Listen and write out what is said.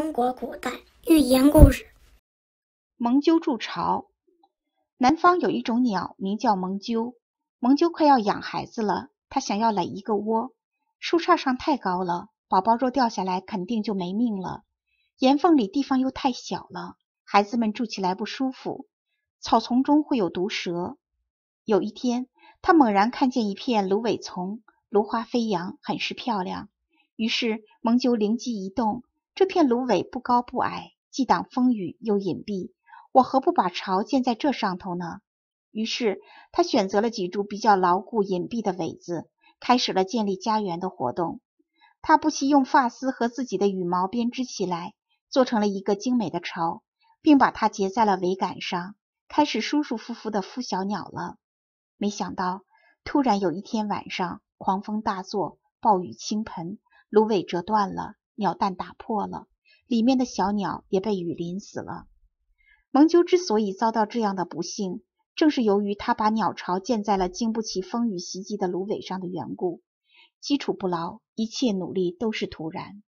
中国古代寓言故事《蒙鸠筑巢》。南方有一种鸟，名叫蒙鸠。蒙鸠快要养孩子了，他想要垒一个窝。树杈上太高了，宝宝若掉下来，肯定就没命了。岩缝里地方又太小了，孩子们住起来不舒服。草丛中会有毒蛇。有一天，他猛然看见一片芦苇丛，芦花飞扬，很是漂亮。于是，蒙鸠灵机一动。这片芦苇不高不矮，既挡风雨又隐蔽，我何不把巢建在这上头呢？于是，他选择了几株比较牢固、隐蔽的苇子，开始了建立家园的活动。他不惜用发丝和自己的羽毛编织起来，做成了一个精美的巢，并把它结在了苇杆上，开始舒舒服服地孵小鸟了。没想到，突然有一天晚上，狂风大作，暴雨倾盆，芦苇折断了。鸟蛋打破了，里面的小鸟也被雨淋死了。蒙鸠之所以遭到这样的不幸，正是由于他把鸟巢建在了经不起风雨袭击的芦苇上的缘故。基础不牢，一切努力都是徒然。